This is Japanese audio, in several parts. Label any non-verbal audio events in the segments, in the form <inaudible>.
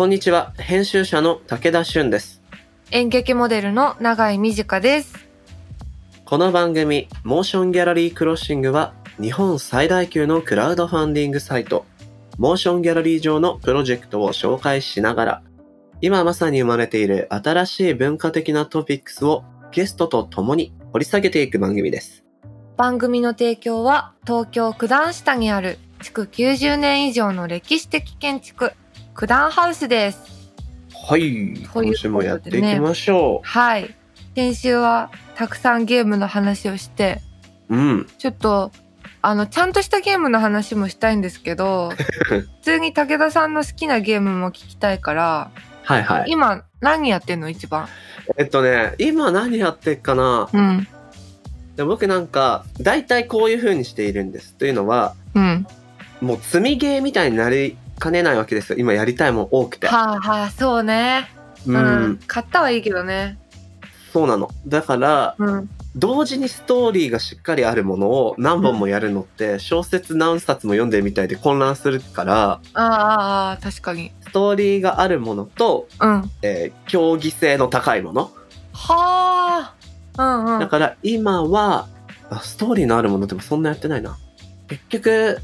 こんにちは。編集者の武田俊です。演劇モデルの永井美智香です。この番組、モーションギャラリークロッシングは、日本最大級のクラウドファンディングサイト、モーションギャラリー上のプロジェクトを紹介しながら、今まさに生まれている新しい文化的なトピックスをゲストと共に掘り下げていく番組です。番組の提供は東京九段下にある築90年以上の歴史的建築九段ハウスです。はい、今週もやっていきましょう。はい。先週はたくさんゲームの話をして、うん、ちょっとあのちゃんとしたゲームの話もしたいんですけど <laughs> 普通に武田さんの好きなゲームも聞きたいからはいはい今何やってんの一番えっとね今何やってっかなうんで僕なんか大体こういう風にしているんですというのは、うん、もう積みゲーみたいになりかねないわけですよ今やりたいもん多くてはあはあそうねうん、うん、買ったはいいけどねそうなのだから、うん、同時にストーリーがしっかりあるものを何本もやるのって、小説何冊も読んでみたいで混乱するからああ確かにストーリーがあるものと、うんえー、競技性の高いものはあ、うんうん、だから今はストーリーのあるものでもそんなやってないな結局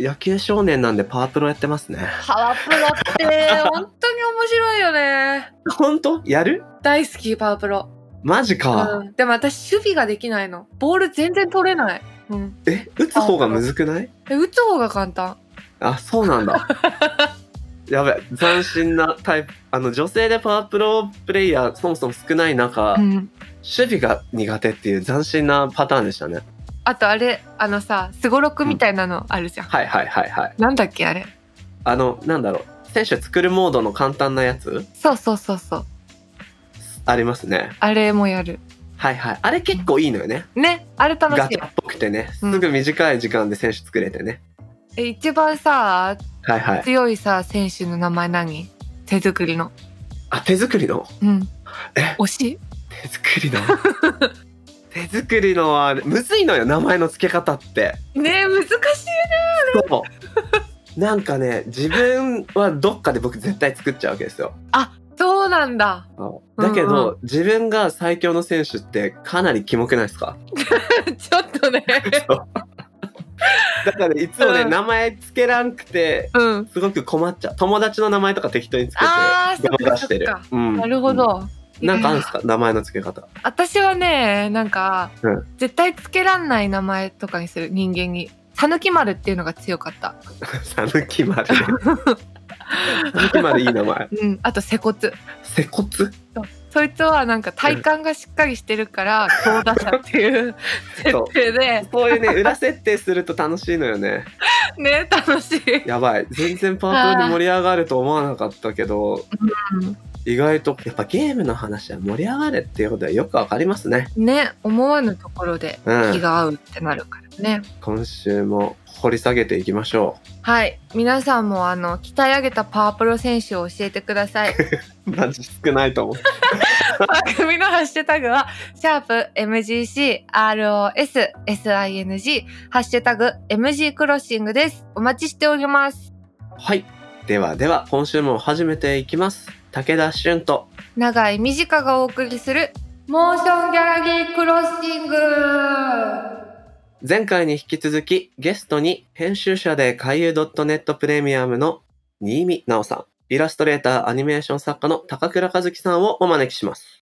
野球少年なんでパワプロやってますね。パワプロって <laughs> 本当に面白いよね。本当やる大好きパワプロ。マジか、うん、でも私守備ができないの。ボール全然取れない。うん、え打つ方がむずくないえ打つ方が簡単。あそうなんだ。<laughs> やべ斬新なタイプあの女性でパワープロプレイヤーそもそも少ない中、うん、守備が苦手っていう斬新なパターンでしたねあとあれあのさすごろくみたいなのあるじゃん、はいはいはいはいなんだっけあれあのなんだろう選手作るモードの簡単なやつそうそうそうそうありますねあれもやるはいはいあれ結構いいのよねねあれ楽しいガチャっぽくてねすぐ短い時間で選手作れてね、え一番さはいはい強いさ選手の名前何手作りのあ手作りのうんえ推し手作りの <laughs> 手作りのはむずいのよ名前の付け方ってね難しいねそうなんかね自分はどっかで僕絶対作っちゃうわけですよあそうなんだだけど、うんうん、自分が最強の選手ってかなりキモくないですか <laughs> ちょっとねだから、ね、いつもね、うん、名前つけらんくて、すごく困っちゃう友達の名前とか適当につけてごまかしてる、なるほど、うんなんかあるんですか <laughs> 名前の付け方。私はね、なんか、うん、絶対付けらんない名前とかにする、人間に。さぬき丸っていうのが強かった。<laughs> さぬき丸、ね。さぬき丸いい名前。<laughs> うん、あと、せこつ。せこつそいつはなんか体幹がしっかりしてるから強打者っていう設定でそういうね裏設定すると楽しいのよねね楽しいやばい全然パートに盛り上がると思わなかったけど、うん、意外とやっぱゲームの話は盛り上がれっていうことはよくわかりますね。ね、思わぬところで気が合うってなるからね。うん、今週も掘り下げていきましょう。はい、皆さんもあの鍛え上げたパワープロ選手を教えてください。<laughs> マジ少ないと思う。番組のハッシュタグは、シャープ MGC ROS SING、ハッシュタグ MG クロッシングです。お待ちしております。はい。ではでは、今週も始めていきます。武田俊と永井美佳がお送りするモーションギャラリークロッシング前回に引き続きゲストに編集者で回遊 .net プレミアムの新見奈緒さんイラストレーターアニメーション作家の高倉和樹さんをお招きします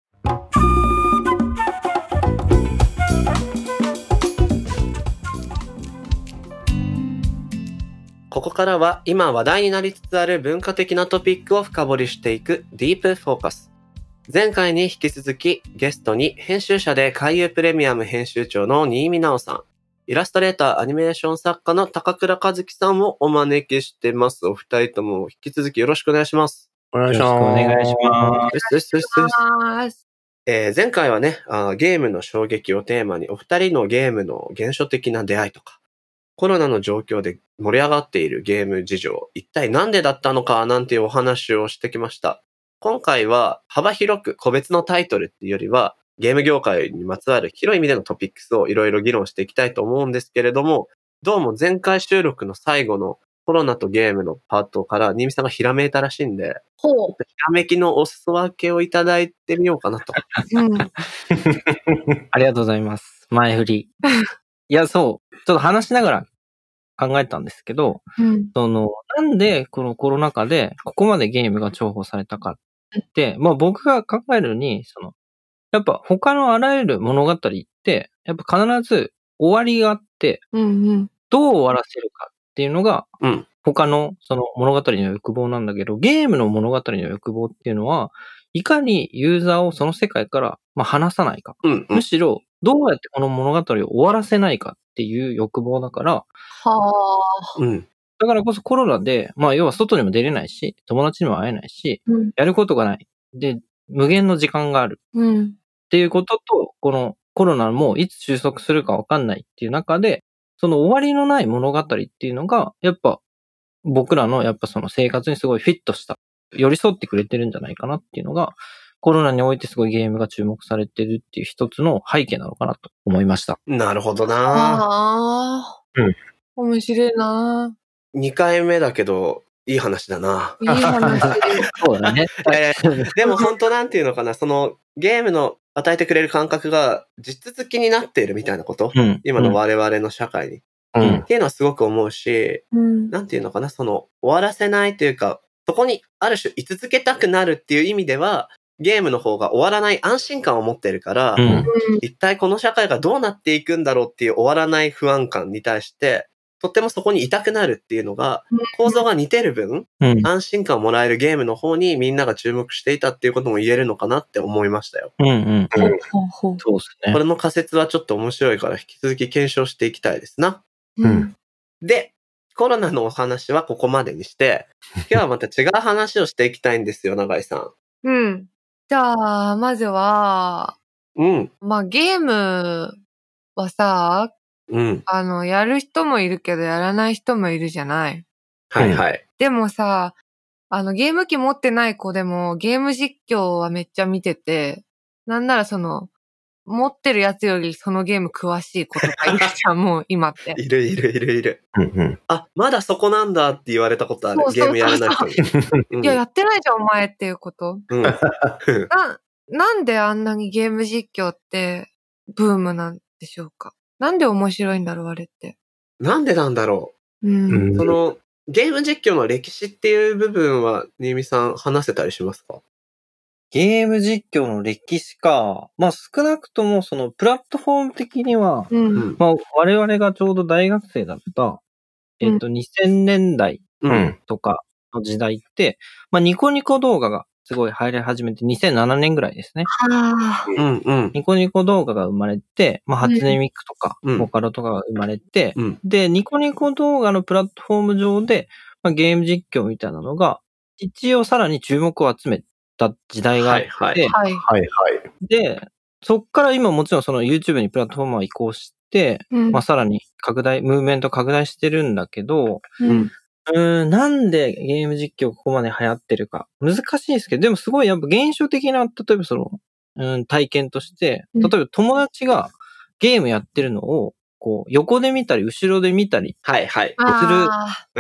ここからは今話題になりつつある文化的なトピックを深掘りしていくディープフォーカス。前回に引き続きゲストに編集者で海遊プレミアム編集長の新見直さん、イラストレーターアニメーション作家の高倉和樹さんをお招きしてます。お二人とも引き続きよろしくお願いします。お願いします。お願いします。ですですでしえー、前回はねあ、ゲームの衝撃をテーマにお二人のゲームの原初的な出会いとか、コロナの状況で盛り上がっているゲーム事情、一体なんでだったのかなんていうお話をしてきました。今回は幅広く個別のタイトルっていうよりは、ゲーム業界にまつわる広い意味でのトピックスをいろいろ議論していきたいと思うんですけれども、どうも前回収録の最後のコロナとゲームのパートから、新見さんがひらめいたらしいんで、ほう。ちょっとひらめきのお裾分けをいただいてみようかなと。うん、<laughs> ありがとうございます。前振り。<laughs> いや、そう。ちょっと話しながら考えたんですけど、うん、その、なんでこのコロナ禍でここまでゲームが重宝されたかって、まあ僕が考えるに、その、やっぱ他のあらゆる物語って、やっぱ必ず終わりがあって、どう終わらせるかっていうのが、他のその物語の欲望なんだけど、ゲームの物語の欲望っていうのは、いかにユーザーをその世界から、まあ、離さないか、むしろどうやってこの物語を終わらせないかっていう欲望だから、はあ。うん。だからこそコロナで、まあ要は外にも出れないし、友達にも会えないし、うん、やることがない。で、無限の時間がある。うん。っていうことと、このコロナもいつ収束するかわかんないっていう中で、その終わりのない物語っていうのが、やっぱ僕らのやっぱその生活にすごいフィットした、寄り添ってくれてるんじゃないかなっていうのが、コロナにおいてすごいゲームが注目されてるっていう一つの背景なのかなと思いました。なるほどなあうん。面白いな2回目だけど、いい話だな。いい話。<laughs> そうだね。<laughs> でも本当なんていうのかな、そのゲームの与えてくれる感覚が実続きになっているみたいなこと、うん、今の我々の社会に、うん、っていうのはすごく思うし、うん、なんていうのかな、その終わらせないというか、そこにある種居続けたくなるっていう意味では、ゲームの方が終わらない安心感を持ってるから、うん、一体この社会がどうなっていくんだろうっていう終わらない不安感に対して、とってもそこにいたくなるっていうのが、構造が似てる分、うん、安心感をもらえるゲームの方にみんなが注目していたっていうことも言えるのかなって思いましたよ。うんうん。うん、そうですね。これの仮説はちょっと面白いから引き続き検証していきたいですな。うん。で、コロナのお話はここまでにして、<laughs> 今日はまた違う話をしていきたいんですよ、永井さん。うん。じゃあ、まずは、うん。まあ、ゲームはさ、うん。あの、やる人もいるけど、やらない人もいるじゃないはいはい。でもさ、あの、ゲーム機持ってない子でも、ゲーム実況はめっちゃ見てて、なんならその、持ってるやつよりそのゲーム詳しい子とかいるじゃん、もう今って。<laughs> いるいるいるいる。あ、まだそこなんだって言われたことある。ゲームやらない人に。いや、やってないじゃん、お前っていうこと。うん、な、なんであんなにゲーム実況ってブームなんでしょうかなんで面白いんだろう、あれって。なんでなんだろう。うん、その、ゲーム実況の歴史っていう部分は、新見さん話せたりしますかゲーム実況の歴史か。まあ少なくともそのプラットフォーム的には、うん、まあ我々がちょうど大学生だった、えっ、ー、と2000年代とかの時代って、まあニコニコ動画がすごい入り始めて2007年ぐらいですね。うんうん、ニコニコ動画が生まれて、まあ、初音ミックとか、ボ、カロとかが生まれて、うん、で、ニコニコ動画のプラットフォーム上で、まあ、ゲーム実況みたいなのが、一応さらに注目を集めた時代があって、はいはいはい、で、そっから今もちろんその YouTube にプラットフォームは移行して、うん、まあさらに拡大、ムーブメント拡大してるんだけど、うんうんなんでゲーム実況ここまで流行ってるか。難しいですけど、でもすごいやっぱ現象的な、例えばその、うん、体験として、例えば友達がゲームやってるのを、こう、横で見たり、後ろで見たり。はいはい。す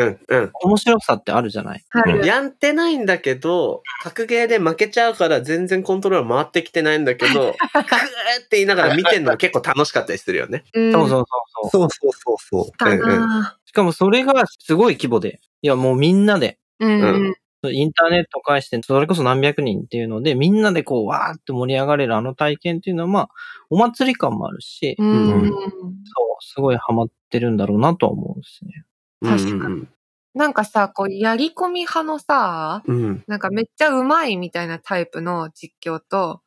る。うんうん。面白さってあるじゃない、はい、やってないんだけど、格ゲーで負けちゃうから全然コントロール回ってきてないんだけど、ク <laughs> ーって言いながら見てるのは結構楽しかったりするよね。そうそうそうそう。そうそうそうそう。うんうん、しかもそれがすごい規模で。いやもうみんなで。うん、うんインターネット返して、それこそ何百人っていうので、みんなでこう、わーって盛り上がれるあの体験っていうのは、まあ、お祭り感もあるし、うん、そう、すごいハマってるんだろうなとは思うんですね。確かに。なんかさ、こう、やり込み派のさ、うん、なんかめっちゃうまいみたいなタイプの実況と、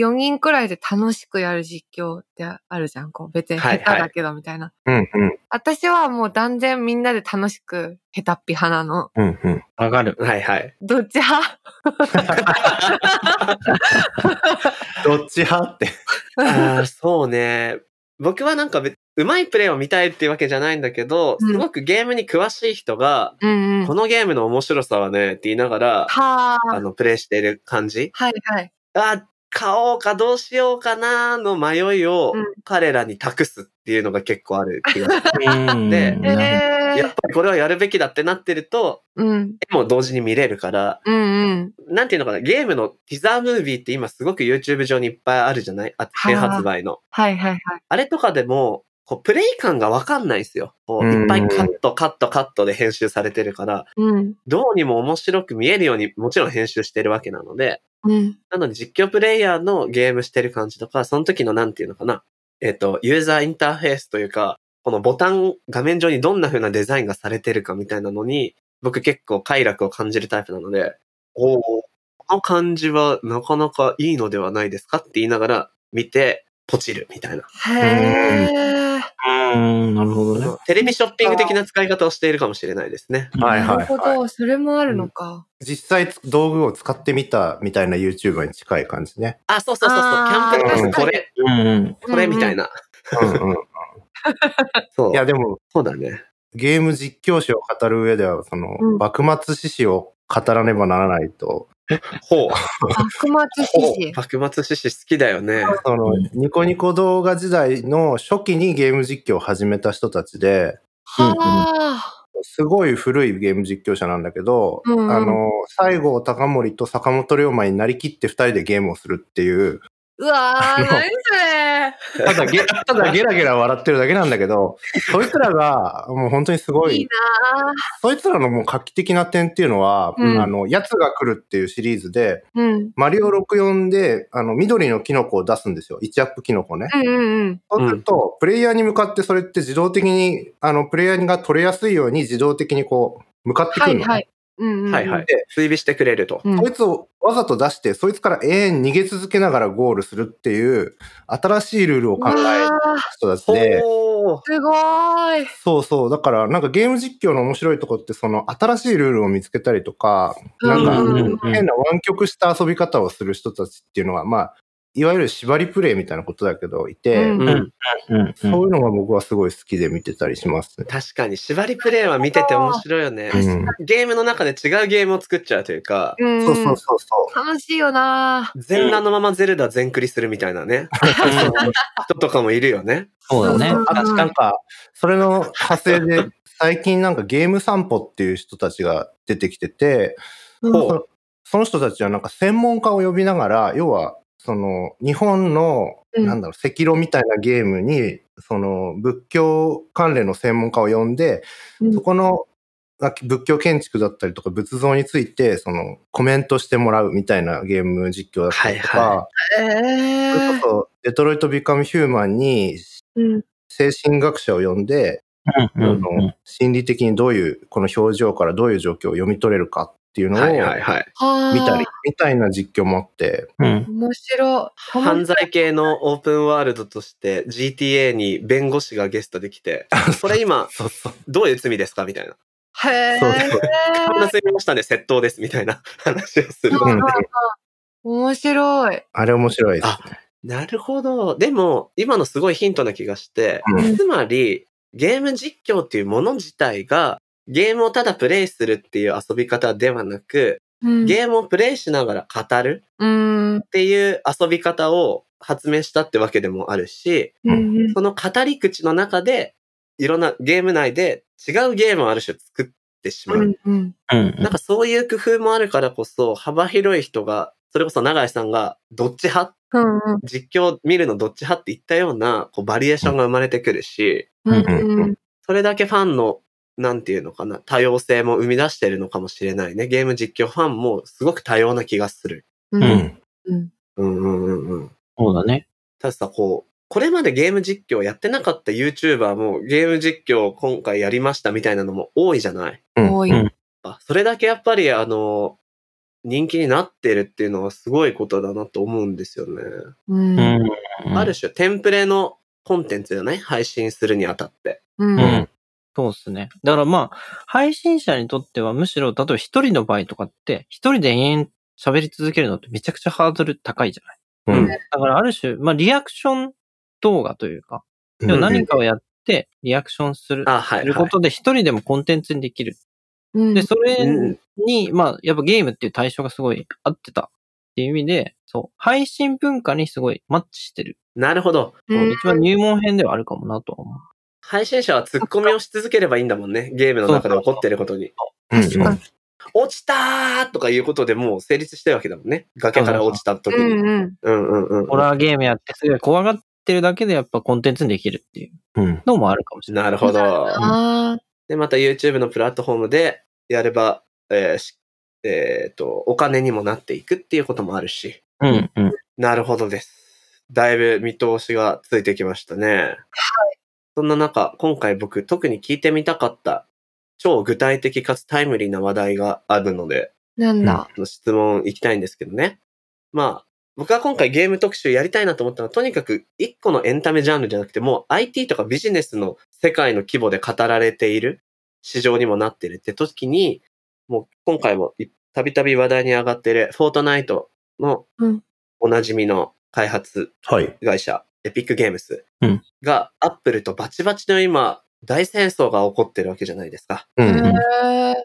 4人くらいで楽しくやる実況ってあるじゃん。こう、別に下手だけどみたいな。はいはい、うんうん、私はもう断然みんなで楽しく下手っぴ派なの。うんうん。わかる。はいはい。どっち派 <laughs> どっち派って。<laughs> ああ、そうね。僕はなんかうまいプレイを見たいっていうわけじゃないんだけど、すごくゲームに詳しい人が、うんこのゲームの面白さはね、って言いながら、あの、プレイしている感じ。はいはい。あ、買おうかどうしようかなの迷いを彼らに託すっていうのが結構ある気が <laughs> うん、で、えやっぱりこれはやるべきだってなってると、うん、絵も同時に見れるから、うんうん、なんていうのかな、ゲームのティザームービーって今すごく YouTube 上にいっぱいあるじゃないあ、新発売の。はいはいはい。あれとかでも、こう、プレイ感がわかんないですよ。こう、いっぱいカット、カット、カットで編集されてるから、うん、どうにも面白く見えるように、もちろん編集してるわけなので、うん、なので実況プレイヤーのゲームしてる感じとか、その時のなんていうのかな、えっ、ー、と、ユーザーインターフェースというか、このボタン、画面上にどんな風なデザインがされてるかみたいなのに、僕結構快楽を感じるタイプなので、おおこの感じはなかなかいいのではないですかって言いながら見て、ポチるみたいな。へー。うん、なるほどね。テレビショッピング的な使い方をしているかもしれないですね。はいはい、なるほど、それもあるのか。実際道具を使ってみたみたいな YouTuber に近い感じね。あ、そうそうそうそう。キャンプの、これ、うん、これみたいな。うそう。いやでも、そうだね。ゲーム実況史を語る上では、その、幕末志士を語らねばならないと。ほう。<laughs> 幕末志士。幕末志士好きだよね。その、ニコニコ動画時代の初期にゲーム実況を始めた人たちで、すごい古いゲーム実況者なんだけど、うん、あの、西郷隆盛と坂本龍馬になりきって二人でゲームをするっていう、うわー、何それただゲ、ただゲラゲラ笑ってるだけなんだけど、そいつらが、もう本当にすごい。いいなそいつらのもう画期的な点っていうのは、うん、あの、やつが来るっていうシリーズで、うん、マリオ64で、あの、緑のキノコを出すんですよ。1アップキノコね。うんうんうん、そうすると、プレイヤーに向かってそれって自動的に、あの、プレイヤーが取れやすいように自動的にこう、向かってくるの、ね、はいはいはいはい。で、追尾してくれると。うん、そいつをわざと出して、そいつから永遠逃げ続けながらゴールするっていう、新しいルールを考える人たちで。すごい。そうそう。だから、なんかゲーム実況の面白いとこって、その新しいルールを見つけたりとか、なんか変な湾曲した遊び方をする人たちっていうのは、まあ、いわゆる縛りプレイみたいなことだけど、いて、うん、そういうのが僕はすごい好きで見てたりします、ね、確かに、縛りプレイは見てて面白いよね。うん、ゲームの中で違うゲームを作っちゃうというか。うん、そうそうそうそう。楽しいよな全裸のままゼルダ全クリするみたいなね。人とかもいるよね。そうだね。あとなんか、それの派生で、最近なんかゲーム散歩っていう人たちが出てきてて、その人たちはなんか専門家を呼びながら、要はその、日本の、なんだろう、赤炉みたいなゲームに、その、仏教関連の専門家を呼んで、そこの、仏教建築だったりとか仏像について、その、コメントしてもらうみたいなゲーム実況だったりとか、はいはいそれこそ、デトロイト・ビカム・ヒューマンに、精神学者を呼んで、うん心理的にどういう、この表情からどういう状況を読み取れるかっていうのを見たりみたいな実況もあって。面白犯罪系のオープンワールドとして GTA に弁護士がゲストできて、これ今、どういう罪ですかみたいな。へぇー。こんな罪ましたんで窃盗です、みたいな話をする。の面白い。あれ面白いです、なるほど。でも、今のすごいヒントな気がして、うん、つまり、ゲーム実況っていうもの自体が、ゲームをただプレイするっていう遊び方ではなく、ゲームをプレイしながら語るっていう遊び方を発明したってわけでもあるし、その語り口の中で、いろんなゲーム内で違うゲームをある種作ってしまう。なんかそういう工夫もあるからこそ、幅広い人が、それこそ永井さんが、どっち派、実況見るのどっち派って言ったような、こうバリエーションが生まれてくるし、それだけファンのなんていうのかな、多様性も生み出してるのかもしれないね。ゲーム実況ファンもすごく多様な気がする。うん。うん。うんうんうんうんうんそうだね。たださ、こう、これまでゲーム実況やってなかった YouTuber もゲーム実況今回やりましたみたいなのも多いじゃない多い、うん。それだけやっぱりあの、人気になってるっていうのはすごいことだなと思うんですよね。うん。ある種、テンプレのコンテンツじゃない配信するにあたって。うん。そうですね。だからまあ、配信者にとってはむしろ、例えば一人の場合とかって、一人で延々喋り続けるのってめちゃくちゃハードル高いじゃない。うん。だからある種、まあリアクション動画というか、でも何かをやってリアクションする、うん、することで一人でもコンテンツにできる。で、それに、まあ、やっぱゲームっていう対象がすごい合ってたっていう意味で、そう、配信文化にすごいマッチしてる。なるほど。一番入門編ではあるかもなと思う。配信者は突っ込みをし続ければいいんだもんね。ゲームの中で起こってることに。落ちたーとかいうことでもう成立してるわけだもんね。崖から落ちた時に。うんうんうん。ホラーゲームやってすごい怖がってるだけでやっぱコンテンツにできるっていうのもあるかもしれない。なるほど。で、また YouTube のプラットフォームでやれば、えー、えっ、ー、と、お金にもなっていくっていうこともあるし。うんうん。なるほどです。だいぶ見通しがついてきましたね。はい。そんな中、今回僕特に聞いてみたかった超具体的かつタイムリーな話題があるので、なんだ。質問いきたいんですけどね。まあ、僕は今回ゲーム特集やりたいなと思ったのは、とにかく一個のエンタメジャンルじゃなくて、もう IT とかビジネスの世界の規模で語られている市場にもなってるって時に、もう今回もたびたび話題に上がってるフォートナイトのおなじみの開発会社、エピックゲームスが、アップルとバチバチの今、大戦争が起こってるわけじゃないですか。うん、はい。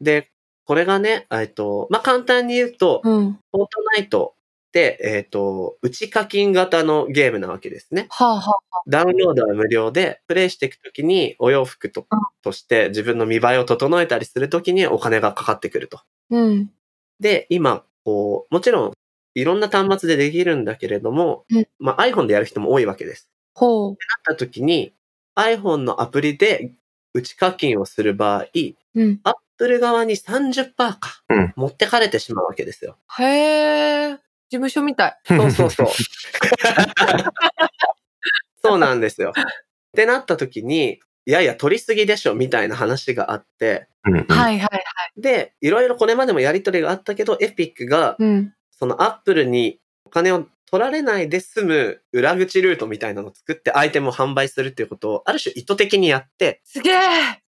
で、これがね、えっと、まあ、簡単に言うと、うん、フォートナイトって、えっと、内課金型のゲームなわけですね。はあはあ、ダウンロードは無料で、プレイしていくときにお洋服ととして自分の見栄えを整えたりするときにお金がかかってくると。うん、で、今、こう、もちろんいろんな端末でできるんだけれども、うん、まあ、iPhone でやる人も多いわけです。ほう。ってなった時に、iPhone のアプリで内課金をする場合、うん、Apple 側に30%か、持ってかれてしまうわけですよ。へー。事務所みたい。そうそうそう。<laughs> そうなんですよ。ってなった時に、いやいや、取りすぎでしょ、みたいな話があって。はいはいはい。で、いろいろこれまでもやりとりがあったけど、エピックが、うん、そのアップルにお金を取られないで済む裏口ルートみたいなのを作ってアイテムを販売するっていうことをある種意図的にやって。すげえ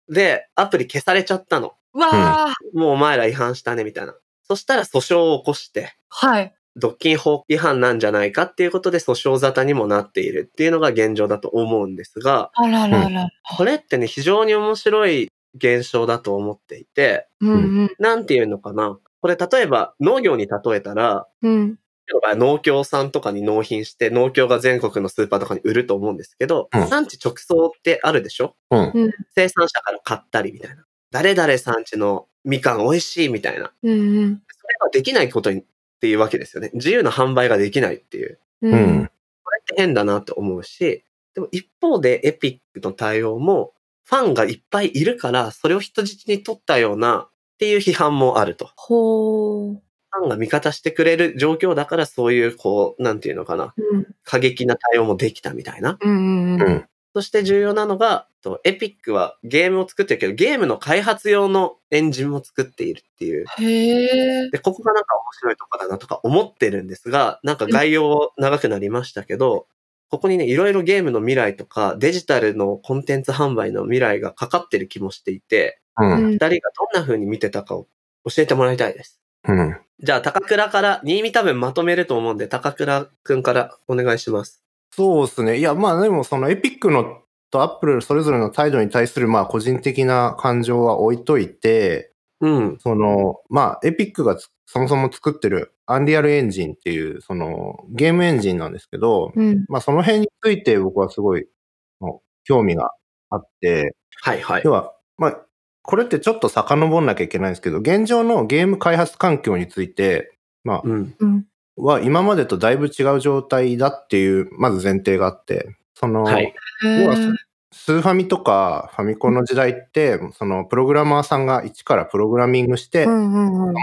で、アプリ消されちゃったの。わあ、うん、もうお前ら違反したね、みたいな。そしたら訴訟を起こして。はい。独禁法違反なんじゃないかっていうことで訴訟沙汰にもなっているっていうのが現状だと思うんですが。あららら。これってね、非常に面白い現象だと思っていて。うん、うん、なんていうのかな。これ例えば農業に例えたら、うん、農協さんとかに納品して、農協が全国のスーパーとかに売ると思うんですけど、うん、産地直送ってあるでしょ、うん、生産者から買ったりみたいな。誰々産地のみかん美味しいみたいな。うんそれができないことにっていうわけですよね。自由な販売ができないっていう。うん、これって変だなと思うし、でも一方でエピックの対応も、ファンがいっぱいいるから、それを人質に取ったようなっていう批判もあると。ほう。ファンが味方してくれる状況だからそういうこう、なんていうのかな、うん、過激な対応もできたみたいな。うん、うん、そして重要なのが、エピックはゲームを作ってるけど、ゲームの開発用のエンジンも作っているっていう。へで、ここがなんか面白いとこだなとか思ってるんですが、なんか概要長くなりましたけど、うん、ここにね、いろいろゲームの未来とか、デジタルのコンテンツ販売の未来がかかってる気もしていて、うん。誰がどんな風に見てたかを教えてもらいたいです。うん。じゃあ、高倉から、新見多分まとめると思うんで、高倉くんからお願いします。そうですね。いや、まあでも、そのエピックのとアップルそれぞれの態度に対する、まあ個人的な感情は置いといて、うん。その、まあ、エピックがそもそも作ってるアンリアルエンジンっていう、そのゲームエンジンなんですけど、うん、まあその辺について僕はすごい興味があって、はいはい。要は、まあこれってちょっと遡んなきゃいけないんですけど、現状のゲーム開発環境について、まあ、は今までとだいぶ違う状態だっていう、まず前提があって、その、はい、要はスーファミとかファミコンの時代って、そのプログラマーさんが一からプログラミングして、頑張ってやって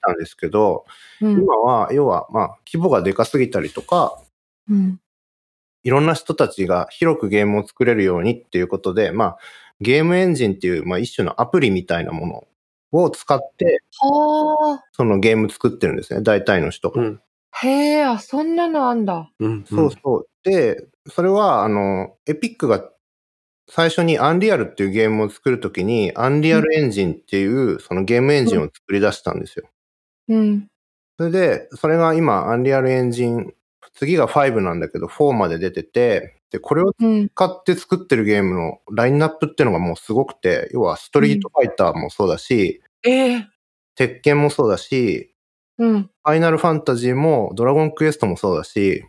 たんですけど、今は、要は、まあ、規模がでかすぎたりとか、うん、いろんな人たちが広くゲームを作れるようにっていうことで、まあ、ゲームエンジンっていう、まあ、一種のアプリみたいなものを使って、そのゲーム作ってるんですね、大体の人が。うん、へえ、あ、そんなのあんだ。そうそう。で、それは、あの、エピックが最初にアンリアルっていうゲームを作るときに、アンリアルエンジンっていう、そのゲームエンジンを作り出したんですよ。うん。それで、それが今、アンリアルエンジン、次が5なんだけど、4まで出てて、で、これを使って作ってるゲームのラインナップっていうのがもうすごくて、要はストリートファイターもそうだし、うん、え鉄拳もそうだし、うん、ファイナルファンタジーもドラゴンクエストもそうだし、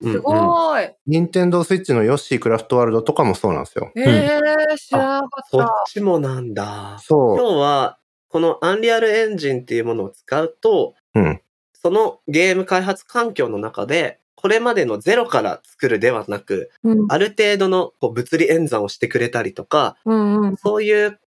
すごい、ニンテンドースイッチのヨッシークラフトワールドとかもそうなんですよ。ええー、知らなかった。そっちもなんだ。そう。今日は、このアンリアルエンジンっていうものを使うと、うん、そのゲーム開発環境の中で、これまでのゼロから作るではなく、うん、ある程度のこう物理演算をしてくれたりとか、うんうん、そういう、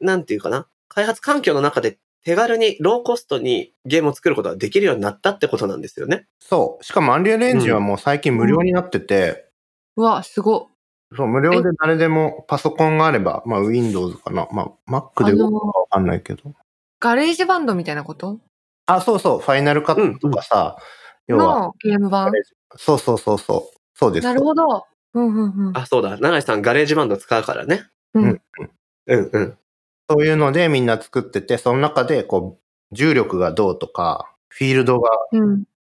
なんていうかな、開発環境の中で手軽にローコストにゲームを作ることができるようになったってことなんですよね。そう。しかもアンリアルエンジンはもう最近無料になってて。うん、わ、すご。そう、無料で誰でもパソコンがあれば、まあ Windows かな。まあ Mac で動くかわかんないけど。ガレージバンドみたいなことあ、そうそう。ファイナルカットとかさ、うん要は、ゲーム版。そうそうそうそう。そうです。なるほど。うんうんうん。あ、そうだ。永井さん、ガレージバンド使うからね。うん。うんうん。そういうのでみんな作ってて、その中で、こう、重力がどうとか、フィールドが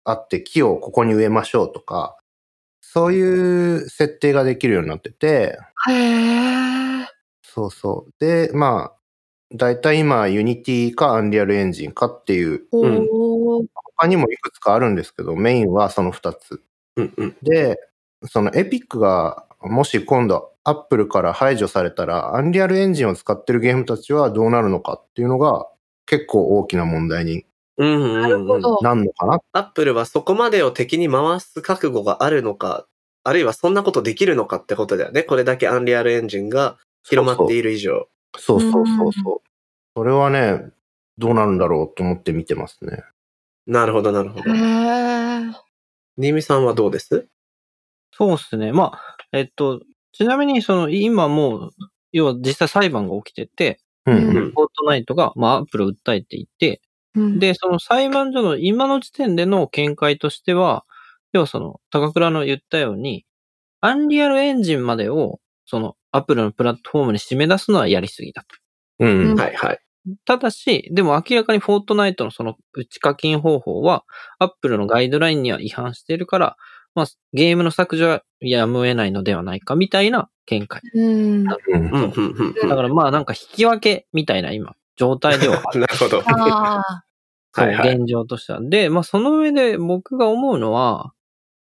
あって、木をここに植えましょうとか、そういう設定ができるようになってて。へー。そうそう。で、まあ、だいたい今、ユニティかアンリアルエンジンかっていう、うん、他にもいくつかあるんですけど、メインはその2つ。うんうん、で、そのエピックがもし今度アップルから排除されたら、アンリアルエンジンを使ってるゲームたちはどうなるのかっていうのが結構大きな問題になるんのかなアップルはそこまでを敵に回す覚悟があるのか、あるいはそんなことできるのかってことだよね。これだけアンリアルエンジンが広まっている以上。そうそうそうそう。それはね、どうなるんだろうと思って見てますね。なるほど、なるほど。へー。ねみさんはどうですそうっすね。まあ、えっと、ちなみに、その、今もう、要は実際裁判が起きてて、うんうん、フォートナイトが、まあ、アップルを訴えていて、うん、で、その裁判所の今の時点での見解としては、要はその、高倉の言ったように、アンリアルエンジンまでを、その、アップルのプラットフォームに締め出すのはやりすぎだと。うん、うん、はいはい。ただし、でも明らかにフォートナイトのその打ち課金方法は、アップルのガイドラインには違反しているから、まあ、ゲームの削除はやむを得ないのではないかみたいな見解。うん。だからまあなんか引き分けみたいな今、状態では。<laughs> なるほど。<laughs> そう、現状としては。で、まあその上で僕が思うのは、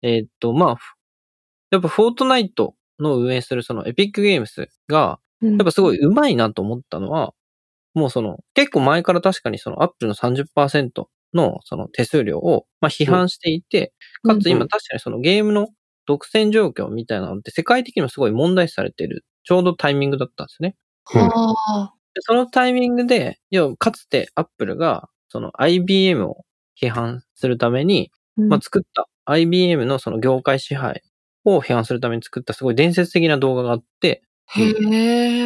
えー、っと、まあ、やっぱフォートナイトの運営するそのエピックゲームスが、やっぱすごい上手いなと思ったのは、もうその、結構前から確かにそのアップルの30%のその手数料を、まあ、批判していて、うん、かつ今確かにそのゲームの独占状況みたいなのって世界的にもすごい問題視されている、ちょうどタイミングだったんですね。うん、そのタイミングで、要はかつてアップルがその IBM を批判するために、まあ、作った IBM のその業界支配を批判するために作ったすごい伝説的な動画があって、へ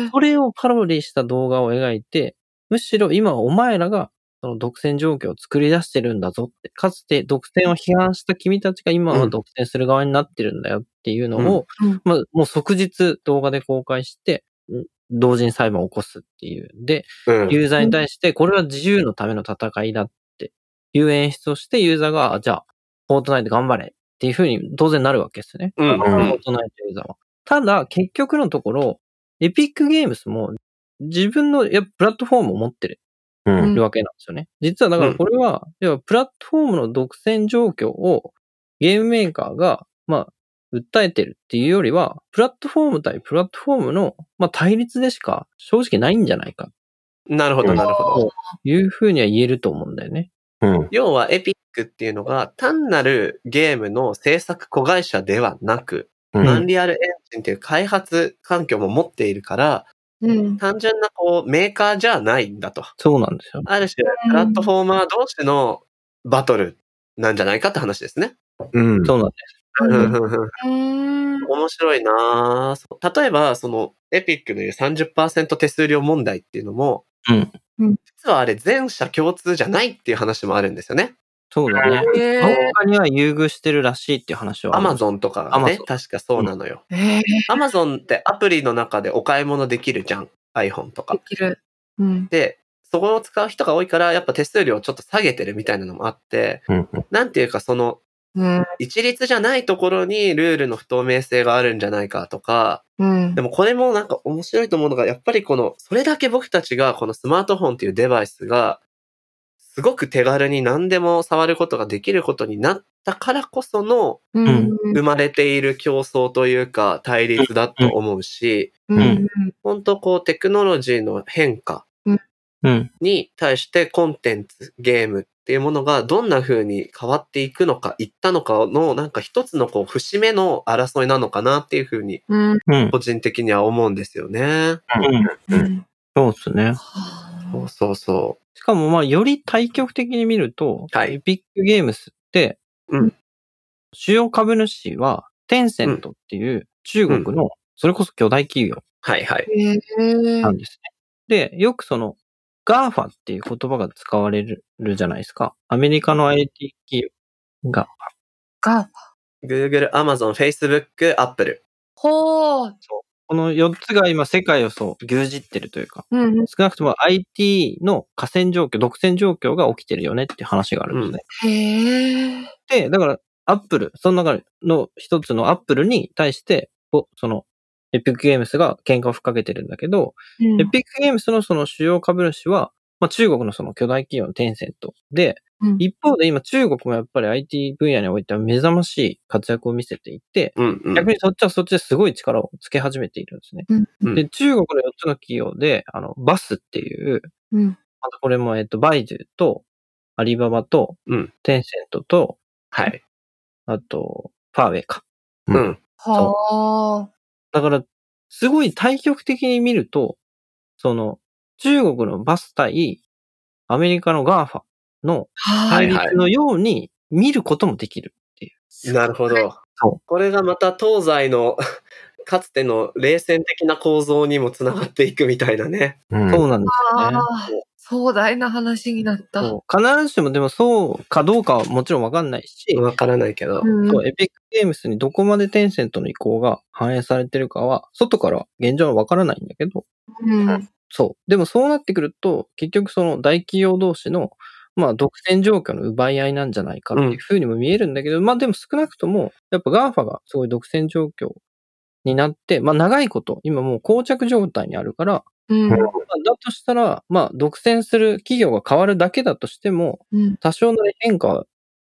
え。それをカロリーした動画を描いて、むしろ今お前らがその独占状況を作り出してるんだぞって、かつて独占を批判した君たちが今は独占する側になってるんだよっていうのを、うんまあ、もう即日動画で公開して、同時に裁判を起こすっていう。で、うん、ユーザーに対して、これは自由のための戦いだっていう演出をして、ユーザーが、じゃあ、フォートナイト頑張れっていうふうに当然なるわけですね。うん、フォートナイトユーザーは。ただ、結局のところ、エピックゲームスも自分のやプラットフォームを持ってる,、うん、るわけなんですよね。実はだからこれは、うん、要はプラットフォームの独占状況をゲームメーカーが、まあ、訴えてるっていうよりは、プラットフォーム対プラットフォームの、まあ、対立でしか正直ないんじゃないか。なるほど、なるほど。いうふうには言えると思うんだよね。うん、要はエピックっていうのが単なるゲームの制作子会社ではなく、うん、アンリアルエンジンっていう開発環境も持っているから、うん、単純なこうメーカーじゃないんだと。そうなんですよ。ある種、プラットフォーマー同士のバトルなんじゃないかって話ですね。うん、そうなんです。面白いな例えば、その、エピックの言う30%手数料問題っていうのも、うん、実はあれ全社共通じゃないっていう話もあるんですよね。そうだね。他には優遇してるらしいっていう話はアマゾンとかがね、確かそうなのよ。アマゾンってアプリの中でお買い物できるじゃん。iPhone とか。できる。うん、で、そこを使う人が多いから、やっぱ手数料をちょっと下げてるみたいなのもあって、うん、なんていうかその、うん、一律じゃないところにルールの不透明性があるんじゃないかとか、うん、でもこれもなんか面白いと思うのが、やっぱりこの、それだけ僕たちがこのスマートフォンっていうデバイスがすごく手軽に何でも触ることができることになったからこその、生まれている競争というか対立だと思うし、本当こうテクノロジーの変化に対してコンテンツ、ゲームっていうものがどんな風に変わっていくのか、いったのかの、なんか一つのこう節目の争いなのかなっていう風に、個人的には思うんですよね。そうですね。そうそうそう。しかもまあ、より対極的に見ると、はい、エピックゲームスって、うん、主要株主は、テンセントっていう中国の、それこそ巨大企業。はいはい。なんですね。で、よくその、ガーファっていう言葉が使われるじゃないですか。アメリカの IT 企業が。ガーファ。Google、Amazon、Facebook、Apple。ほー。この4つが今世界をそう牛耳ってるというか、うん少なくとも IT の河川状況、独占状況が起きてるよねって話があるんですね。うん、へで、だからアップル、その中の一つのアップルに対して、そのエピックゲームスが喧嘩を吹っかけてるんだけど、うん、エピックゲームスのその主要株主は、まあ、中国のその巨大企業のテンセントで、一方で今中国もやっぱり IT 分野においては目覚ましい活躍を見せていて、うんうん、逆にそっちはそっちですごい力をつけ始めているんですね。うん、で、中国の4つの企業で、あの、バスっていう、うん、あとこれも、えっと、バイジュと、アリババと、テンセントと、はい。あと、ファーウェイか。うん。はあ。だから、すごい対極的に見ると、その、中国のバス対アメリカのガーファの対立のように見ることもできるっていう。なるほど。これがまた東西の <laughs> かつての冷戦的な構造にもつながっていくみたいなね。うん、そうなんですよね。壮大な話になった。必ずしもでもそうかどうかはもちろんわかんないし。わからないけど、うんエピックゲームスにどこまでテンセントの意向が反映されてるかは、外から現状はわからないんだけど。うん、そう。でもそうなってくると、結局その大企業同士のまあ、独占状況の奪い合いなんじゃないかっていうふうにも見えるんだけど、うん、まあでも少なくとも、やっぱガーファがすごい独占状況になって、まあ長いこと、今もう膠着状態にあるから、うん、だとしたら、まあ独占する企業が変わるだけだとしても、多少の変化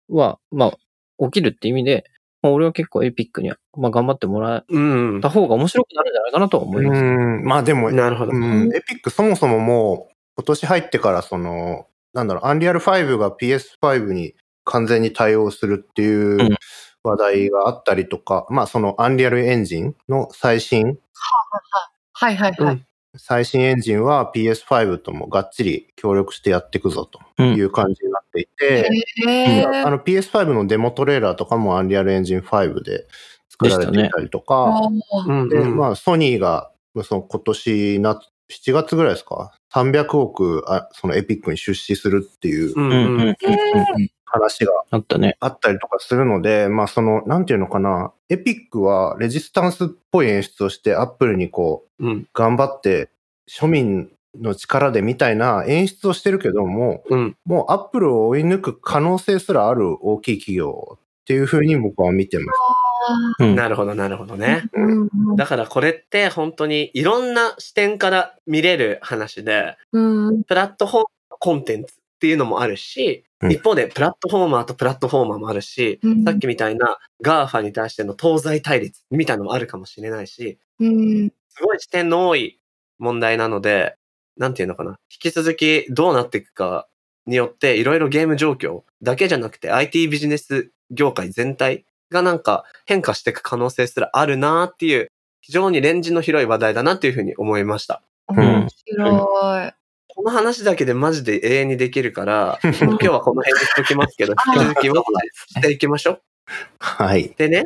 は、まあ起きるって意味で、まあ、俺は結構エピックには、まあ、頑張ってもらえた方が面白くなるんじゃないかなと思います。うん、まあでも、なるほど、うん、エピックそもそももう今年入ってからそのなんだろう、アンリアル5が PS5 に完全に対応するっていう話題があったりとか、うん、まあそのアンリアルエンジンの最新。はいはいはい。最新エンジンは PS5 ともがっちり協力してやっていくぞという感じになっていて、うんえー、あの PS5 のデモトレーラーとかもアンリアルエンジン5で作られていたりとか、ソニーがその今年夏7月ぐらいですか300億あ、そのエピックに出資するっていう、話があったね。あったりとかするので、まあその、なんていうのかな、エピックはレジスタンスっぽい演出をして、アップルにこう、頑張って庶民の力でみたいな演出をしてるけども、うん、もうアップルを追い抜く可能性すらある大きい企業っていうふうに僕は見てます。なるほど、なるほどね。だからこれって本当にいろんな視点から見れる話で、うん、プラットフォームコンテンツっていうのもあるし、一方でプラットフォーマーとプラットフォーマーもあるし、さっきみたいな GAFA に対しての東西対立みたいのもあるかもしれないし、うん、すごい視点の多い問題なので、なんていうのかな。引き続きどうなっていくかによって、いろいろゲーム状況だけじゃなくて IT ビジネス業界全体がなんか変化していく可能性すらあるなっていう、非常にレンジの広い話題だなっていうふうに思いました。面白い。この話だけでマジで永遠にできるから、<laughs> 今日はこの辺にしときますけど、引き続きはしていきましょう。はい。でね、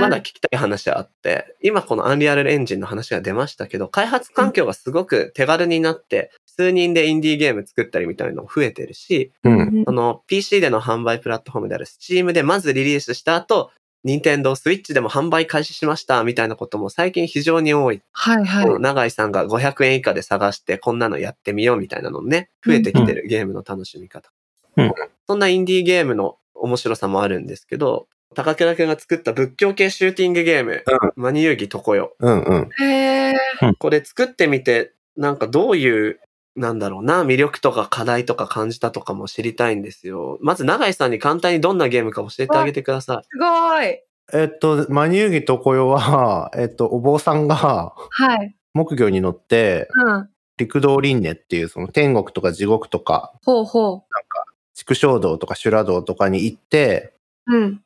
まだ聞きたい話あって、今このアンリアルエンジンの話が出ましたけど、開発環境がすごく手軽になって、数人でインディーゲーム作ったりみたいなの増えてるし、うん、の PC での販売プラットフォームである Steam でまずリリースした後、任天堂スイッチでも販売開始しましたみたいなことも最近非常に多い。はいはい。永井さんが500円以下で探してこんなのやってみようみたいなのね、増えてきてる、ゲームの楽しみ方。うん、そんなインディーゲームの面白さもあるんですけど、高倉くんが作った仏教系シューティングゲーム、うん、マニユーギトコヨ。うんうん。へこれ作ってみて、なんかどういう、なんだろうな、魅力とか課題とか感じたとかも知りたいんですよ。まず永井さんに簡単にどんなゲームか教えてあげてください。すごい。えっと、マニユーギトコヨは、<laughs> えっと、お坊さんが、はい。木魚に乗って、うん。陸道輪廻っていう、その天国とか地獄とか、ほうほう。なんか畜生道とか修羅道とかに行って、うん。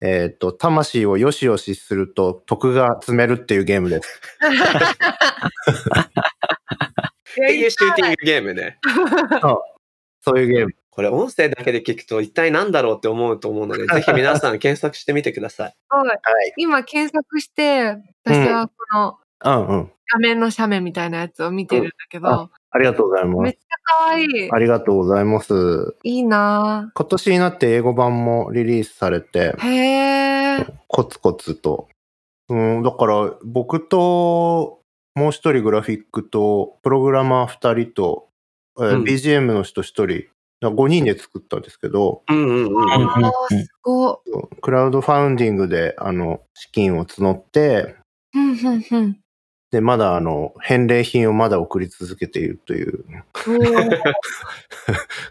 えっ、と、魂をよしよしすると徳が詰めるっていうゲームです。っていうシューティングゲームね。そう。そういうゲーム。これ音声だけで聞くと一体何だろうって思うと思うので、<laughs> ぜひ皆さん検索してみてください。はい。今検索して、私はこの、うん、うんうん画面の斜面みたいなやつを見てるんだけど、ありがとうございます。めっちゃ可愛い。ありがとうございます。いいな今年になって英語版もリリースされて、へー。コツコツと。うん、だから僕と、もう一人グラフィックと、プログラマー二人と、うん、BGM の人一人、5人で作ったんですけど、うんうんうん、あすごクラウドファウンディングであの資金を募って、んんん、で、まだあの、返礼品をまだ送り続けているという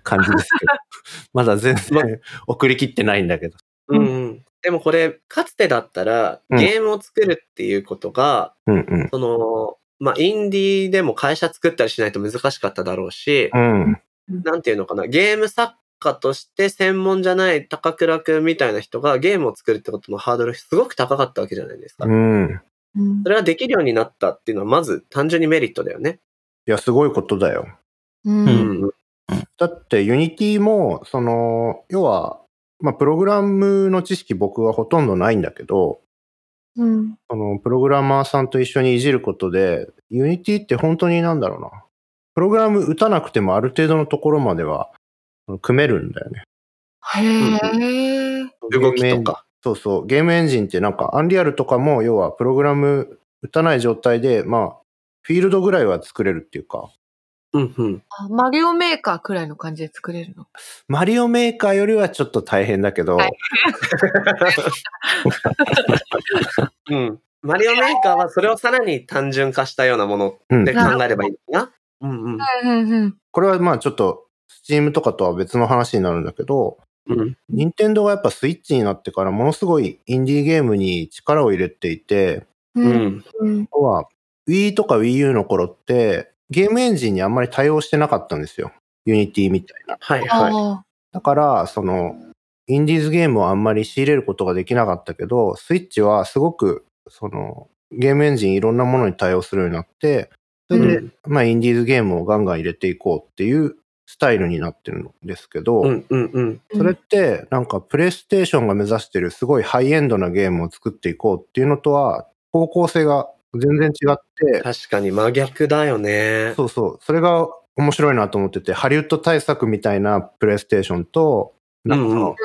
感じですけど、<laughs> まだ全然送り切ってないんだけど。うん、でもこれ、かつてだったら、ゲームを作るっていうことが、うん、その、まあ、インディーでも会社作ったりしないと難しかっただろうし、うん、なんていうのかな、ゲーム作家として専門じゃない高倉くんみたいな人がゲームを作るってことのハードルすごく高かったわけじゃないですか。うんそれはできるようになったっていうのは、まず単純にメリットだよね。いや、すごいことだよ。うん。うん、だって、ユニティも、その、要は、まあ、プログラムの知識僕はほとんどないんだけど、うん、そのプログラマーさんと一緒にいじることで、ユニティって本当になんだろうな。プログラム打たなくてもある程度のところまでは組めるんだよね。へえ。動きとか。そうそう、ゲームエンジンってなんか、アンリアルとかも、要はプログラム打たない状態で、まあ、フィールドぐらいは作れるっていうか。うんうん。マリオメーカーくらいの感じで作れるのマリオメーカーよりはちょっと大変だけど。はい、<laughs> うん。マリオメーカーはそれをさらに単純化したようなものって考えればいいのかな。うんうん。これはまあちょっと、スチームとかとは別の話になるんだけど、うん、任天堂がやっぱスイッチになってからものすごいインディーゲームに力を入れていて、うん、あとは Wii とか WiiU の頃ってゲームエンジンにあんまり対応してなかったんですよ。ユニティみたいな。はいはい。だから、その、インディーズゲームをあんまり仕入れることができなかったけど、スイッチはすごく、その、ゲームエンジンいろんなものに対応するようになって、それで、うん、まあ、インディーズゲームをガンガン入れていこうっていうスタイルになってるんですけど、うんうんうん、それってなんかプレイステーションが目指してるすごいハイエンドなゲームを作っていこうっていうのとは方向性が全然違って。確かに真逆だよね。そうそう。それが面白いなと思ってて、ハリウッド対策みたいなプレイステーションと、なんか、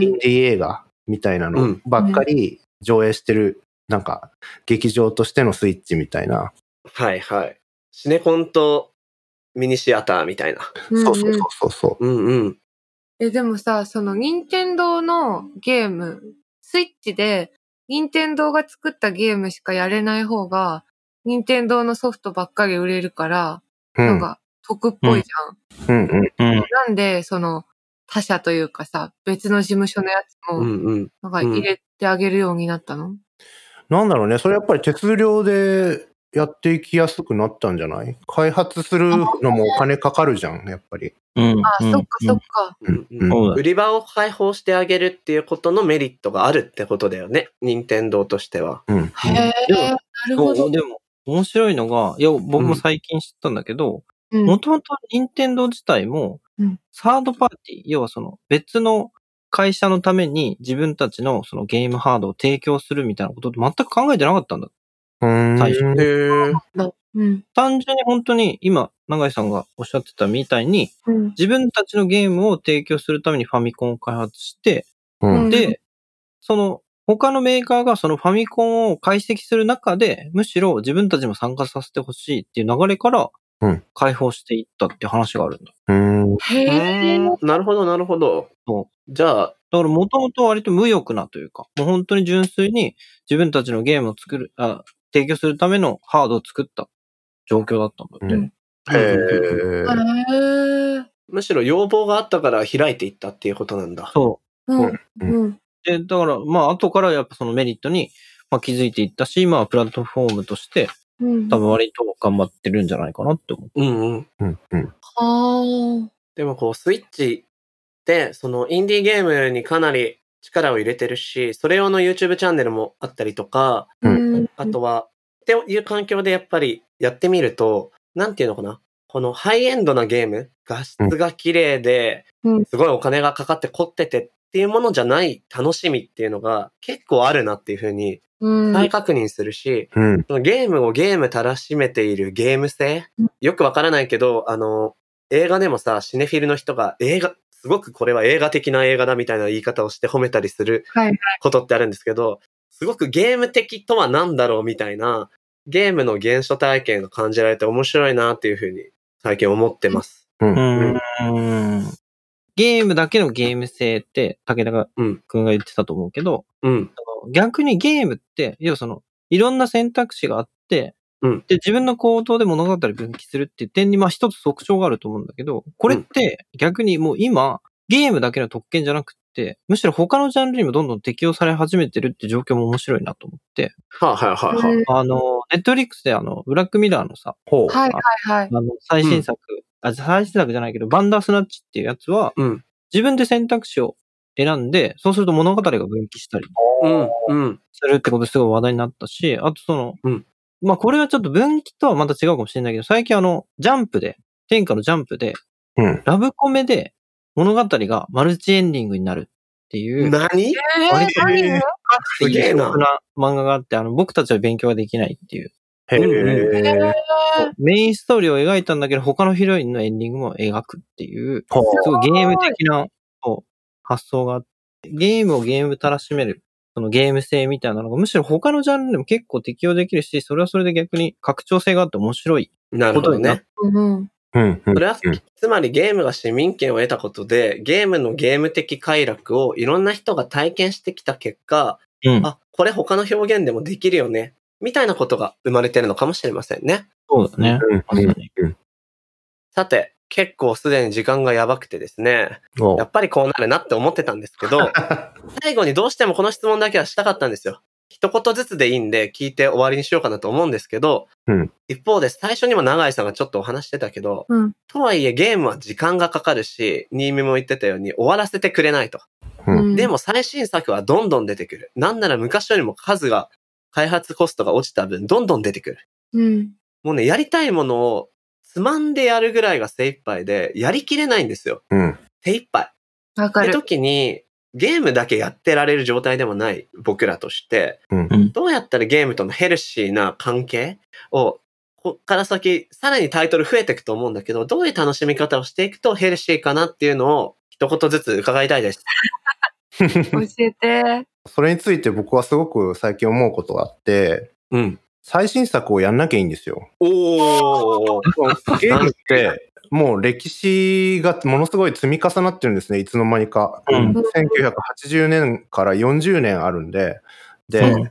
インディー映画みたいなのばっかり上映してる、なんか、劇場としてのスイッチみたいな。はいはい。シネコンとミニシアターみたいな。そうそうそうそう。うんうん。え、でもさ、その任天堂のゲーム、スイッチで任天堂が作ったゲームしかやれない方が、任天堂のソフトばっかり売れるから、うん、なんか得っぽいじゃん。うん、うん、うん、なんで、その、他社というかさ、別の事務所のやつも、なんか入れてあげるようになったの、うん、なんだろうね。それやっぱり手数料でやっていきやすくなったんじゃない開発するのもお金かかるじゃん、やっぱり。うん、あ、そっかそっか、売り場を開放してあげるっていうことのメリットがあるってことだよね。任天堂としては。うん、へえ、なるほど。でも、面白いのが、いや、僕も最近知ったんだけど、もともと任天堂自体も、サードパーティー、要はその別の会社のために自分たちのそのゲームハードを提供するみたいなことって全く考えてなかったんだうん、単純に本当に今、永井さんがおっしゃってたみたいに、うん、自分たちのゲームを提供するためにファミコンを開発して、うん、で、その他のメーカーがそのファミコンを解析する中で、むしろ自分たちも参加させてほしいっていう流れから、解放していったって話があるんだ。うん、へえ。なるほど、なるほど。じゃあ、だからもともと割と無欲なというか、もう本当に純粋に自分たちのゲームを作る、あ提供するためのハードを作った状況だったんだって。へえ。むしろ要望があったから開いていったっていうことなんだ。そう。うん。うん、で、だから、まあ、後からやっぱそのメリットに、まあ、気づいていったし、まあ、プラットフォームとして、うん、多分割と頑張ってるんじゃないかなって思って。うんうん。うんうん。はあ。でもこう、スイッチって、そのインディーゲームにかなり力を入れてるし、それ用の YouTube チャンネルもあったりとか、うん、あとは、っていう環境でやっぱりやってみると、なんていうのかな。このハイエンドなゲーム、画質が綺麗で、すごいお金がかかって凝っててっていうものじゃない楽しみっていうのが結構あるなっていうふうに再確認するし、うん、そのゲームをゲームたらしめているゲーム性、よくわからないけど、あの、映画でもさ、シネフィルの人が映画、すごくこれは映画的な映画だみたいな言い方をして褒めたりすることってあるんですけど、すごくゲーム的とは何だろうみたいな、ゲームの原初体験が感じられて面白いなっていうふうに最近思ってます。うん。ゲームだけのゲーム性って、武田が、くんが言ってたと思うけど、うん、逆にゲームって、要はその、いろんな選択肢があって、で、自分の行動で物語分岐するっていう点に、まあ一つ特徴があると思うんだけど、これって逆にもう今、ゲームだけの特権じゃなくて、むしろ他のジャンルにもどんどん適用され始めてるって状況も面白いなと思って。ははいはいはい。あの、ネットリックスであの、ブラックミラーのさ、はいはいはい。あの、最新作、うん、あ、最新作じゃないけど、バンダースナッチっていうやつは、うん、自分で選択肢を選んで、そうすると物語が分岐したり、するってことすごい話題になったし、あとその、うん、まあこれはちょっと分岐とはまた違うかもしれないけど、最近あの、ジャンプで、天下のジャンプで、うん。ラブコメで物語がマルチエンディングになるっていう。何割と何がっていうな漫画があって、あの、僕たちは勉強ができないっていう。へえ。メインストーリーを描いたんだけど、他のヒロインのエンディングも描くっていう、すごいゲーム的な発想があって、ゲームをゲームたらしめるそのゲーム性みたいなのが、むしろ他のジャンルでも結構適用できるし、それはそれで逆に拡張性があって面白いことになるほどね。うんうん、それは、つまりゲームが市民権を得たことで、ゲームのゲーム的快楽をいろんな人が体験してきた結果、うん、あ、これ他の表現でもできるよね、みたいなことが生まれてるのかもしれませんね。そうだね。うんうん、さて、結構すでに時間がやばくてですね、やっぱりこうなるなって思ってたんですけど、<laughs> 最後にどうしてもこの質問だけはしたかったんですよ。一言ずつでいいんで聞いて終わりにしようかなと思うんですけど、うん、一方で最初にも永井さんがちょっとお話してたけど、うん、とはいえゲームは時間がかかるし、新見も言ってたように終わらせてくれないと。うん、でも最新作はどんどん出てくる。なんなら昔よりも数が、開発コストが落ちた分、どんどん出てくる。もうね、やりたいものをつまんでやるぐらいが精一杯で、やりきれないんですよ。うん。精一杯。わかる。って時に、ゲームだけやってられる状態でもない僕らとして、うんうん、どうやったらゲームとのヘルシーな関係を、こっから先、さらにタイトル増えていくと思うんだけど、どういう楽しみ方をしていくとヘルシーかなっていうのを、一言ずつ伺いたいです。<laughs> 教えて。それについて僕はすごく最近思うことがあって、うん。最新作をやんなきゃいいんですよ。おお。ゲームって、もう歴史がものすごい積み重なってるんですね、いつの間にか。うん、1980年から40年あるんで。で、うん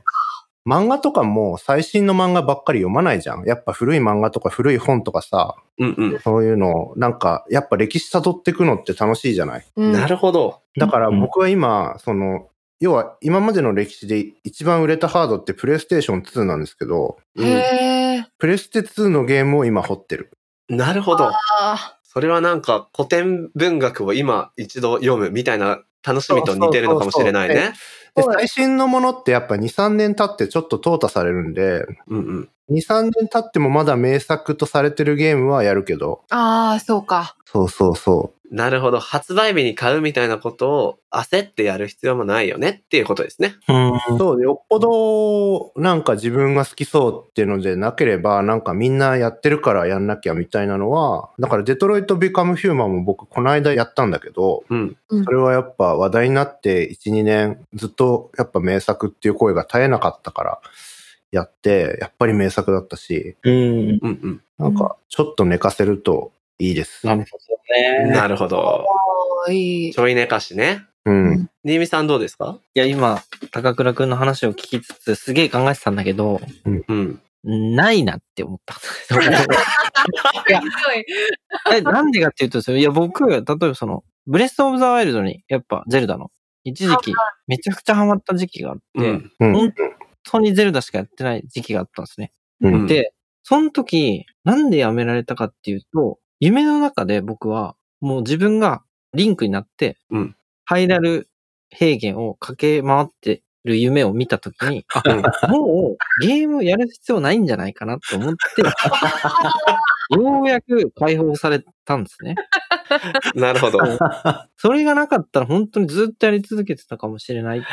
漫画とかも最新の漫画ばっかり読まないじゃん。やっぱ古い漫画とか古い本とかさ、うんうん、そういうのを、なんか、やっぱ歴史辿っていくのって楽しいじゃない。うん、なるほど。だから僕は今、その、要は今までの歴史で一番売れたハードってプレイステーション2なんですけど、うん、プレステ2のゲームを今掘ってる。なるほど。それはなんか古典文学を今一度読むみたいな楽しみと似てるのかもしれないね。最新のものってやっぱ2、3年経ってちょっと淘汰されるんで、うんうん2、3年経ってもまだ名作とされてるゲームはやるけど。ああ、そうか。そうそうそう。なるほど。発売日に買うみたいなことを焦ってやる必要もないよねっていうことですね。うん、そう、よっぽどなんか自分が好きそうっていうのでなければ、なんかみんなやってるからやんなきゃみたいなのは、だからデトロイトビカムヒューマンも僕この間やったんだけど、うん、それはやっぱ話題になって1、2年ずっとやっぱ名作っていう声が絶えなかったから、やって、やっぱり名作だったし、うんうんうん、なんかちょっと寝かせるといいです。なるほどね。なるほど。いい。ちょい寝かしね。うん。ニーミさんどうですかいや、今、高倉くんの話を聞きつつ、すげえ考えてたんだけど、うん。ないなって思った。<laughs> いえ、なんでかっていうとですよ。いや、僕、例えばその、ブレストオブザワイルドに、やっぱ、ゼルダの、一時期、めちゃくちゃハマった時期があって、うんうん、本当にゼルダしかやってない時期があったんですね。うん、で、その時、なんでやめられたかっていうと、夢の中で僕は、もう自分がリンクになって、うん、ハイラル平原を駆け回ってる夢を見たときに、もうゲームやる必要ないんじゃないかなと思って、<laughs> ようやく解放されたんですね。なるほど。それがなかったら本当にずっとやり続けてたかもしれないって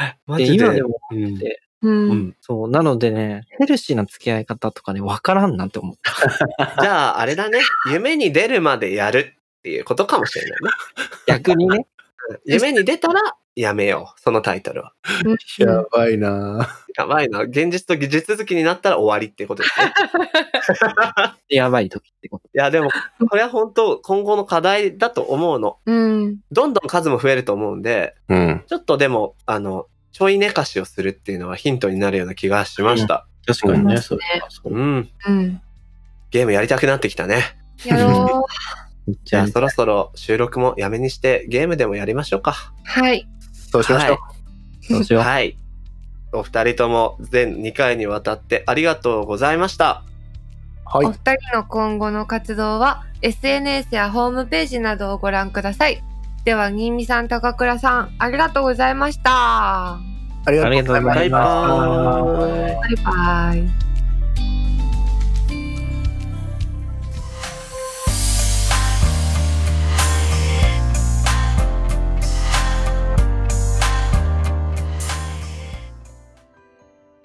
今でも思ってて、うん、そう。なのでね、ヘルシーな付き合い方とかね、わからんなって思った。<laughs> じゃあ、あれだね。夢に出るまでやるっていうことかもしれないね。<laughs> 逆にね。夢に出たら、やめよう。そのタイトルは。やばいなやばいな現実と技術好きになったら終わりってことですね。<laughs> やばい時ってこと。いや、でも、これは本当、今後の課題だと思うの。うん。どんどん数も増えると思うんで、うん。ちょっとでも、あの、ちょい寝かしをするっていうのはヒントになるような気がしました。うん、確かにね、それう。ううん。ゲームやりたくなってきたね。やろう。<laughs> じゃあそろそろ収録もやめにしてゲームでもやりましょうか。はい。そうしましょう。はい、そうしよう。はい。お二人とも全2回にわたってありがとうございました。はい、お二人の今後の活動は SNS やホームページなどをご覧ください。では、新見さん、高倉さん、ありがとうございました。ありがとうございます。た。ババイバイ。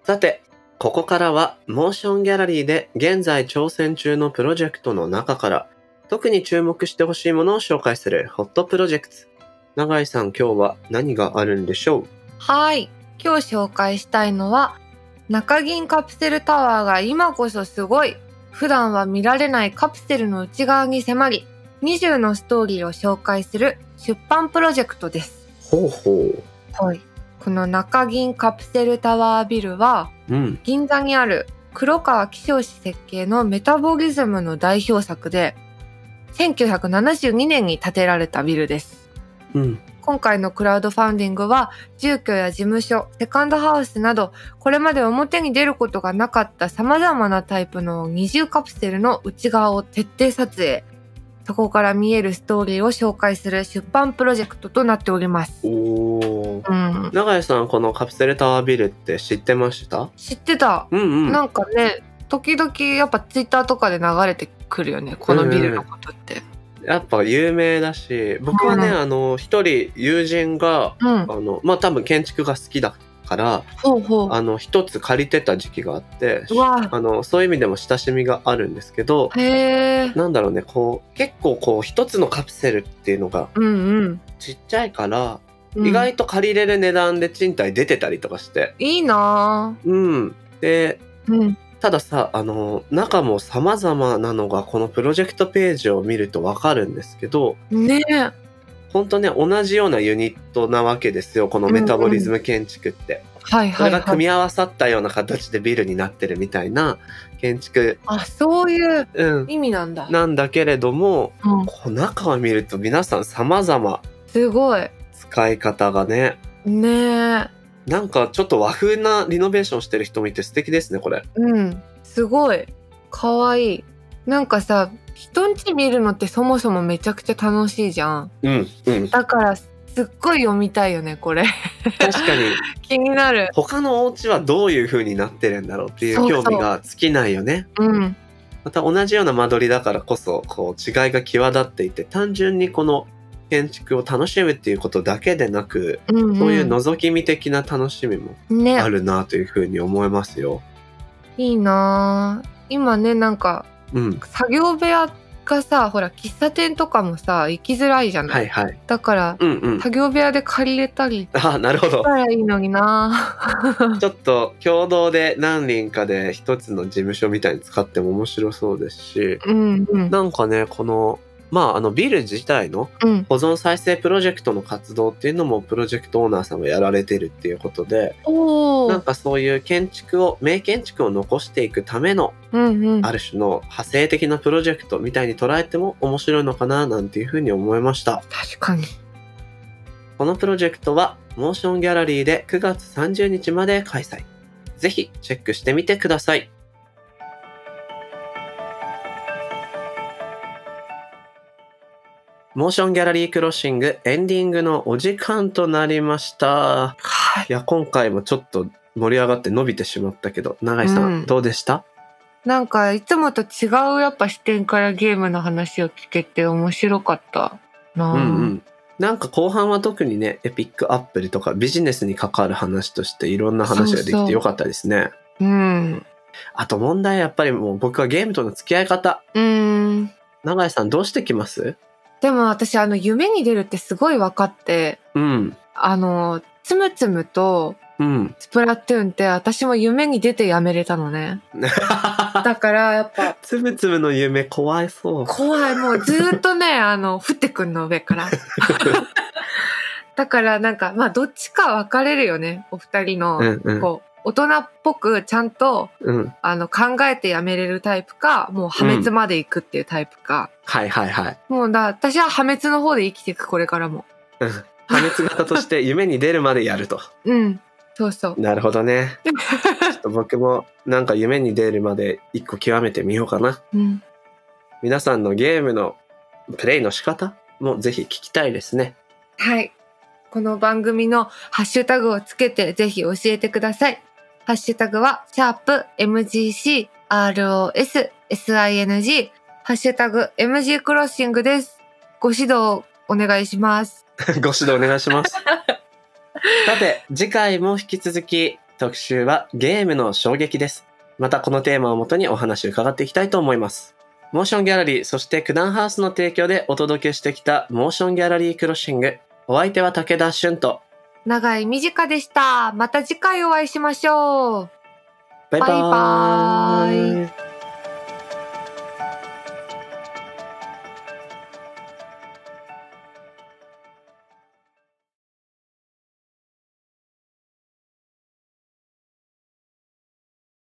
さて、ここからは、モーションギャラリーで現在挑戦中のプロジェクトの中から、特に注目してほしいものを紹介するホットプロジェクト。永井さん、今日は何があるんでしょうはい。今日紹介したいのは、中銀カプセルタワーが今こそすごい。普段は見られないカプセルの内側に迫り、20のストーリーを紹介する出版プロジェクトです。ほうほう。はい。この中銀カプセルタワービルは、うん、銀座にある黒川紀章氏設計のメタボリズムの代表作で、1972年に建てられたビルです。うん、今回のクラウドファンディングは住居や事務所、セカンドハウスなどこれまで表に出ることがなかった様々なタイプの二重カプセルの内側を徹底撮影。そこから見えるストーリーを紹介する出版プロジェクトとなっております。おうん、永井さんこのカプセルタワービルって知ってました知ってた。うんうん、なんかね時々やっぱツイッターとかで流れて来るよねこのビルのことって。やっぱ有名だし僕はね、うん、あの一人友人が、うん、あのまあ多分建築が好きだからあの一つ借りてた時期があってあのそういう意味でも親しみがあるんですけどなんだろうねこう結構こう一つのカプセルっていうのがちっちゃいから、うんうん、意外と借りれる値段で賃貸出てたりとかして。いいなうんで、うんたださ、あの、中も様々なのがこのプロジェクトページを見るとわかるんですけど、ね本当ね、同じようなユニットなわけですよ、このメタボリズム建築って。うんうんはいはい、はい、それが組み合わさったような形でビルになってるみたいな建築あそういう意味なんだ、うん、なんだけれども、うん、こう中を見ると皆さん様々すごい使い方がねねなんかちょっと和風なリノベーションしてる人もいて素敵ですねこれうんすごいかわいいなんかさ人んち見るのってそもそもめちゃくちゃ楽しいじゃん、うん、うん、だからすっごい読みたいよねこれ確かに <laughs> 気になる他のお家はどういう風になってるんだろうっていう興味が尽きないよねうんまた同じような間取りだからこそこう違いが際立っていて単純にこの建築を楽しむっていうことだけでなく、うんうん、そういう覗き見的な楽しみもあるなというふうに思いますよ。ね、いいな今ねなんか、うん、作業部屋がさほら喫茶店とかもさ行きづらいじゃない、はいはい、だから、うんうん、作業部屋で借りれたりあなるほどしたらいいのにな <laughs> ちょっと共同で何人かで一つの事務所みたいに使っても面白そうですし、うんうん、なんかねこのまあ、あのビル自体の保存再生プロジェクトの活動っていうのもプロジェクトオーナーさんがやられてるっていうことで、うん、なんかそういう建築を名建築を残していくための、ある種の派生的なプロジェクトみたいに捉えても面白いのかななんていうふうに思いました確かにこのプロジェクトはモーションギャラリーで9月30日まで開催ぜひチェックしてみてくださいモーションギャラリークロッシングエンディングのお時間となりました。はい。いや、今回もちょっと盛り上がって伸びてしまったけど、永井さん、うん、どうでしたなんか、いつもと違うやっぱ視点からゲームの話を聞けて面白かったな。うんうん。なんか後半は特にね、エピックアップルとかビジネスに関わる話としていろんな話ができてよかったですね。そうそううん。あと問題やっぱりもう僕はゲームとの付き合い方。うん。永井さんどうしてきますでも私、あの、夢に出るってすごい分かって、うん。あの、つむつむと、スプラトゥーンって私も夢に出てやめれたのね。<laughs> だからやっぱ。つむつむの夢怖いそう。怖い。もうずっとね、<laughs> あの、降ってくんの上から。<laughs> だからなんか、まあどっちか分かれるよね。お二人の、こう、うんうん、大人っぽくちゃんと、うん、あの考えてやめれるタイプか、もう破滅まで行くっていうタイプか。うん、はいはいはい。もうだ、私は破滅の方で生きていく、これからも。うん。破滅型として <laughs> 夢に出るまでやると。うん。そうそう。なるほどね。<laughs> ちょっと僕もなんか夢に出るまで一個極めてみようかな。うん。皆さんのゲームのプレイの仕方もぜひ聞きたいですね。はい。この番組のハッシュタグをつけてぜひ教えてください。ハッシュタグは、シャープ MGC、ROS、SING、ハッシュタグ MG クロッシングです。ご指導お願いします。<laughs> ご指導お願いします。<laughs> さて、次回も引き続き特集はゲームの衝撃です。またこのテーマをもとにお話を伺っていきたいと思います。モーションギャラリー、そして九段ハウスの提供でお届けしてきたモーションギャラリークロッシング。お相手は武田俊と長い短智でした。また次回お会いしましょう。バイバイ。バイバ